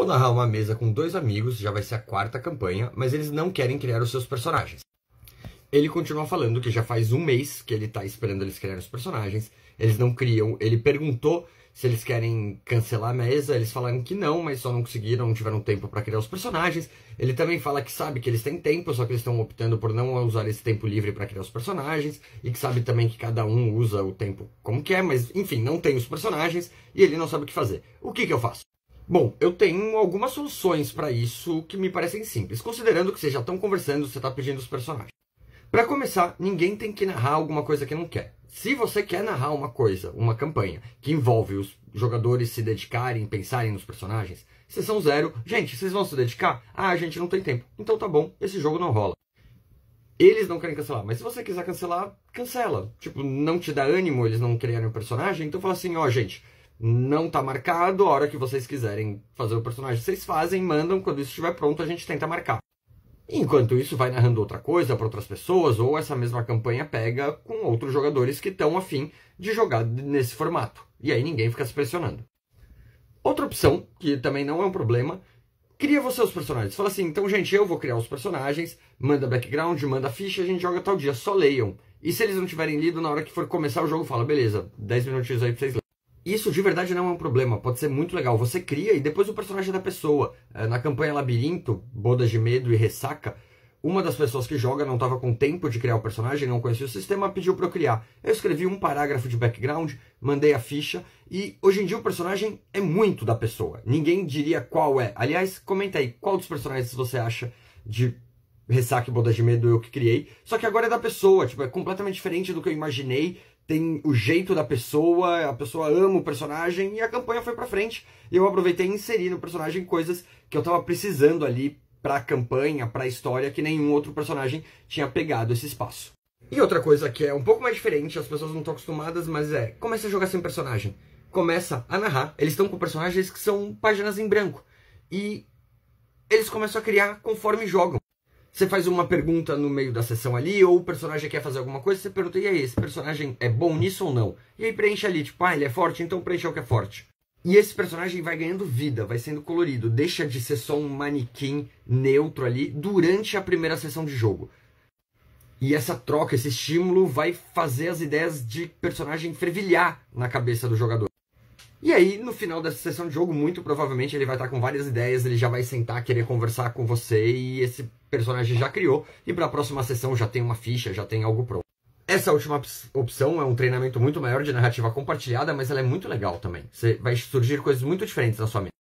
for narrar uma mesa com dois amigos, já vai ser a quarta campanha, mas eles não querem criar os seus personagens. Ele continua falando que já faz um mês que ele está esperando eles criarem os personagens, eles não criam. Ele perguntou se eles querem cancelar a mesa, eles falaram que não, mas só não conseguiram, não tiveram tempo para criar os personagens. Ele também fala que sabe que eles têm tempo, só que eles estão optando por não usar esse tempo livre para criar os personagens, e que sabe também que cada um usa o tempo como quer, mas enfim, não tem os personagens e ele não sabe o que fazer. O que, que eu faço? Bom, eu tenho algumas soluções para isso que me parecem simples, considerando que vocês já estão conversando, você está pedindo os personagens. Para começar, ninguém tem que narrar alguma coisa que não quer. Se você quer narrar uma coisa, uma campanha, que envolve os jogadores se dedicarem, pensarem nos personagens, sessão zero, gente, vocês vão se dedicar? Ah, a gente não tem tempo. Então tá bom, esse jogo não rola. Eles não querem cancelar, mas se você quiser cancelar, cancela. Tipo, não te dá ânimo eles não criarem o um personagem, então fala assim, ó, oh, gente, não tá marcado, a hora que vocês quiserem fazer o personagem, vocês fazem, mandam, quando isso estiver pronto, a gente tenta marcar. Enquanto isso, vai narrando outra coisa para outras pessoas, ou essa mesma campanha pega com outros jogadores que estão afim de jogar nesse formato. E aí ninguém fica se pressionando. Outra opção, que também não é um problema, cria você os personagens. Fala assim, então, gente, eu vou criar os personagens, manda background, manda ficha, a gente joga tal dia, só leiam. E se eles não tiverem lido, na hora que for começar o jogo, fala, beleza, 10 minutinhos aí pra vocês lerem. Isso de verdade não é um problema, pode ser muito legal. Você cria e depois o personagem da pessoa. Eh, na campanha Labirinto, Bodas de Medo e Ressaca, uma das pessoas que joga não estava com tempo de criar o personagem, não conhecia o sistema, pediu para eu criar. Eu escrevi um parágrafo de background, mandei a ficha e hoje em dia o personagem é muito da pessoa. Ninguém diria qual é. Aliás, comenta aí qual dos personagens você acha de Ressaca e Bodas de Medo eu que criei. Só que agora é da pessoa, tipo, é completamente diferente do que eu imaginei. Tem o jeito da pessoa, a pessoa ama o personagem e a campanha foi pra frente. E eu aproveitei e inseri no personagem coisas que eu tava precisando ali pra campanha, pra história, que nenhum outro personagem tinha pegado esse espaço. E outra coisa que é um pouco mais diferente, as pessoas não estão acostumadas, mas é, começa a jogar sem personagem. Começa a narrar. Eles estão com personagens que são páginas em branco. E eles começam a criar conforme jogam. Você faz uma pergunta no meio da sessão ali, ou o personagem quer fazer alguma coisa, você pergunta, e aí, esse personagem é bom nisso ou não? E aí preenche ali, tipo, ah, ele é forte, então preencha o que é forte. E esse personagem vai ganhando vida, vai sendo colorido, deixa de ser só um manequim neutro ali durante a primeira sessão de jogo. E essa troca, esse estímulo vai fazer as ideias de personagem fervilhar na cabeça do jogador. E aí, no final dessa sessão de jogo, muito provavelmente ele vai estar com várias ideias, ele já vai sentar, querer conversar com você e esse personagem já criou. E para a próxima sessão já tem uma ficha, já tem algo pronto. Essa última opção é um treinamento muito maior de narrativa compartilhada, mas ela é muito legal também. Você vai surgir coisas muito diferentes na sua mente.